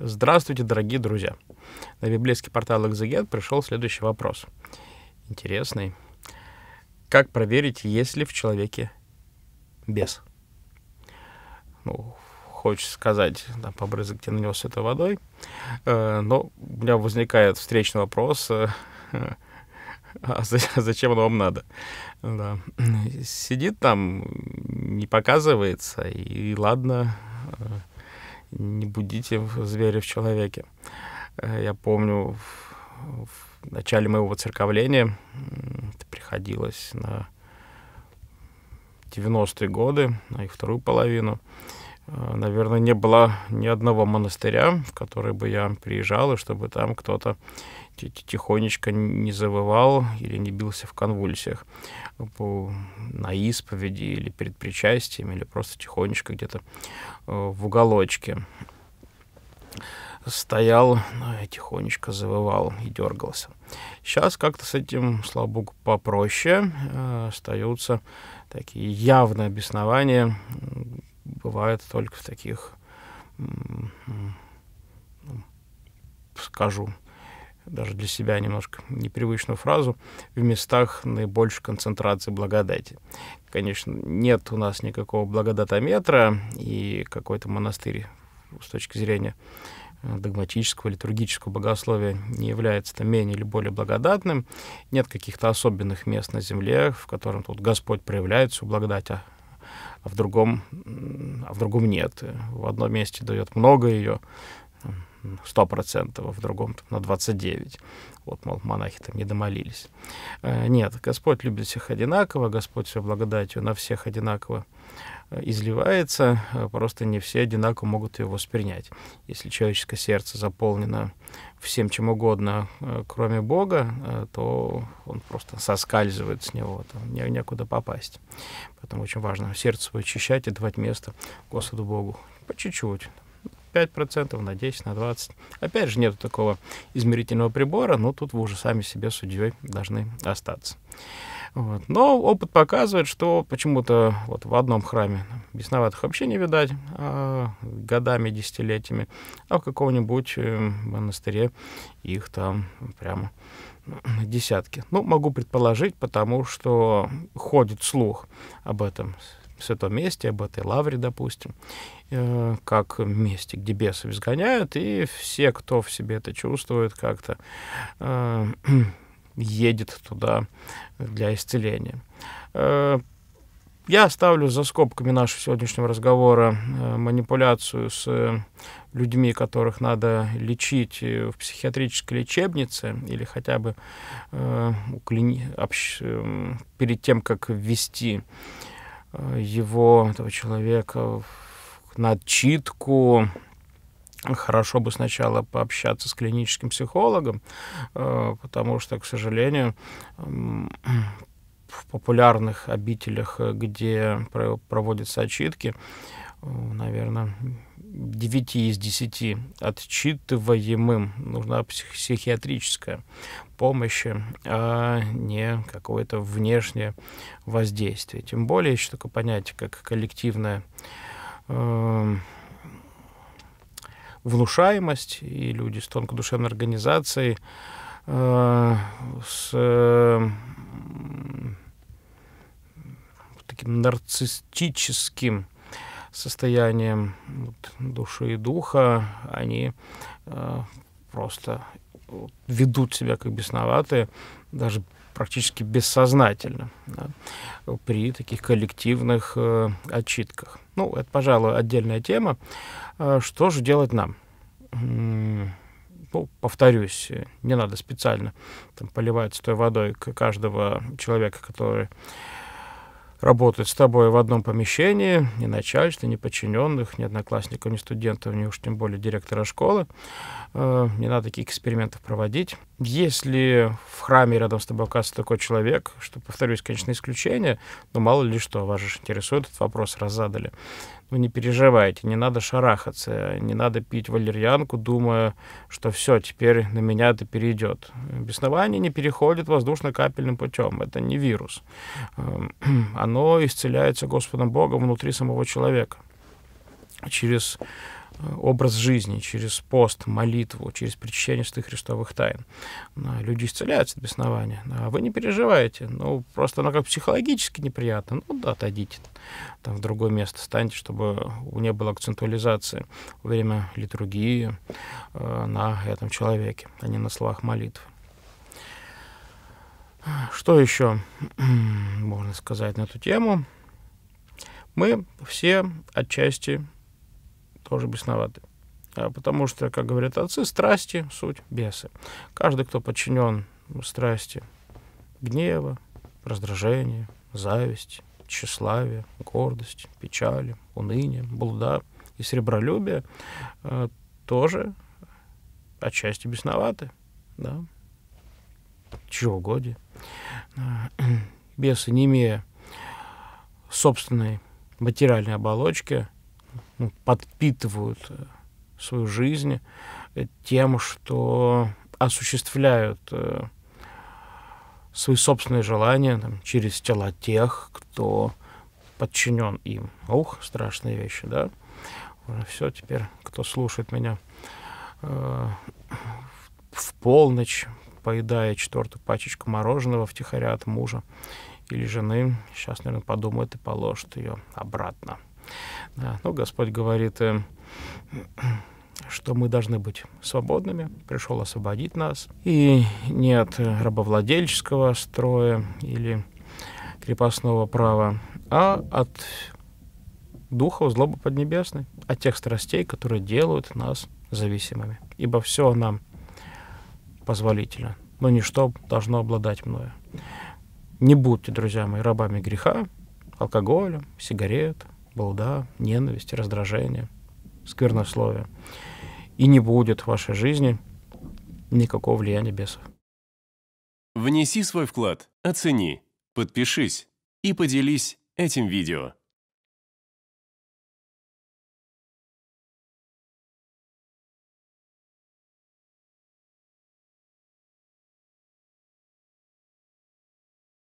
Здравствуйте, дорогие друзья. На библейский портал Экзегет пришел следующий вопрос. Интересный. Как проверить, есть ли в человеке бес? Ну, хочешь сказать, там, побрызгать, тебе нанес это водой. Э, но у меня возникает встречный вопрос, э, а, а зачем оно вам надо? Да. Сидит там, не показывается, и ладно, э, не будите зверя в человеке. Э, я помню, в, начале моего церковления это приходилось на 90-е годы, на их вторую половину. Э, наверное, не было ни одного монастыря, в который бы я приезжал, и чтобы там кто-то тихонечко не завывал или не бился в конвульсиях на исповеди или перед причастием, или просто тихонечко где-то э, в уголочке стоял, ну, и тихонечко завывал и дергался. Сейчас как-то с этим, слава богу, попроще. Э, остаются такие явные обеснования. Бывают только в таких, скажу, даже для себя немножко непривычную фразу, в местах наибольшей концентрации благодати. Конечно, нет у нас никакого благодатометра, и какой-то монастырь с точки зрения э, догматического, литургического богословия не является там менее или более благодатным. Нет каких-то особенных мест на земле, в котором тут Господь проявляет всю благодать, а в другом, а в другом нет. В одном месте дает много ее, 100%, а в другом там, на 29%. Вот, мол, монахи там не домолились. Э, нет, Господь любит всех одинаково, Господь все благодатью на всех одинаково э, изливается, э, просто не все одинаково могут его воспринять. Если человеческое сердце заполнено всем чем угодно, кроме Бога, то он просто соскальзывает с него, там не, некуда попасть. Поэтому очень важно сердце свое очищать и давать место Господу Богу. По чуть-чуть, 5%, на 10, на 20. Опять же, нет такого измерительного прибора, но тут вы уже сами себе судьей должны остаться. Вот. Но опыт показывает, что почему-то вот в одном храме бесноватых вообще не видать а годами, десятилетиями, а в каком-нибудь э, монастыре их там прямо десятки. Ну, могу предположить, потому что ходит слух об этом святом месте, об этой лавре, допустим, э, как месте, где бесов изгоняют, и все, кто в себе это чувствует, как-то э, едет туда для исцеления. Э, я оставлю за скобками нашего сегодняшнего разговора манипуляцию с людьми, которых надо лечить в психиатрической лечебнице или хотя бы э, клини... общ... перед тем, как ввести э, Э, его, этого человека, на отчитку, хорошо бы сначала пообщаться с клиническим психологом, э, потому что, к сожалению, в популярных обителях, э, где проводятся отчитки, наверное, 9 из 10 отчитываемым нужна психиатрическая помощь, а не какое-то внешнее воздействие. Тем более еще такое понятие, как коллективная э, внушаемость, и люди с тонкодушевной организацией, э, с э, таким нарциссическим состоянием души и духа, они э, просто ведут себя как бесноватые, даже практически бессознательно да, при таких коллективных э, отчитках. Ну, это, пожалуй, отдельная тема. Э, что же делать нам? Ну, повторюсь, э, не надо специально там, поливать с той водой каждого человека, который работать с тобой в одном помещении, ни начальства, ни подчиненных, ни одноклассников, ни студентов, ни уж тем более директора школы. Э, не надо таких экспериментов проводить. Если в храме рядом с тобой оказывается такой человек, что, повторюсь, конечно, исключение, но мало ли что, вас же интересует этот вопрос, раз задали. Ну, не переживайте, не надо шарахаться, не надо пить валерьянку, думая, что все, теперь на меня это перейдет. Беснование не переходит воздушно-капельным путем, это не вирус. Эм, оно исцеляется Господом Богом внутри самого человека через Э, образ жизни, через пост, молитву, через причащение святых христовых тайн. Э, люди исцеляются от беснования. А вы не переживаете. Ну, просто оно как психологически неприятно. Ну, да, отойдите там в другое место, станьте, чтобы у не было акцентуализации во время литургии э, на этом человеке, а не на словах молитвы. Что еще можно сказать на эту тему? Мы все отчасти тоже бесноваты. А, потому что, как говорят отцы, страсти — суть бесы. Каждый, кто подчинен страсти гнева, раздражения, зависти, тщеславия, гордости, печали, уныния, блуда и сребролюбия, а, тоже отчасти бесноваты. Да? чего Чревоугодие. А, бесы, не имея собственной материальной оболочки, ну, подпитывают э, свою жизнь э, тем, что осуществляют э, свои собственные желания там, через тела тех, кто подчинен им. Ух, страшные вещи, да? все теперь, кто слушает меня э, в полночь, поедая четвертую пачечку мороженого втихаря от мужа или жены, сейчас, наверное, подумает и положит ее обратно. Да, но Господь говорит э, что мы должны быть свободными, пришел освободить нас. И нет рабовладельческого строя или крепостного права, а от духа злобы поднебесной, от тех страстей, которые делают нас зависимыми. Ибо все нам позволительно, но ничто должно обладать мною. Не будьте, друзья мои, рабами греха, алкоголя, сигарет, балда, ненависть, раздражение, сквернословие. И не будет в вашей жизни никакого влияния бесов. Внеси свой вклад, оцени, подпишись и поделись этим видео.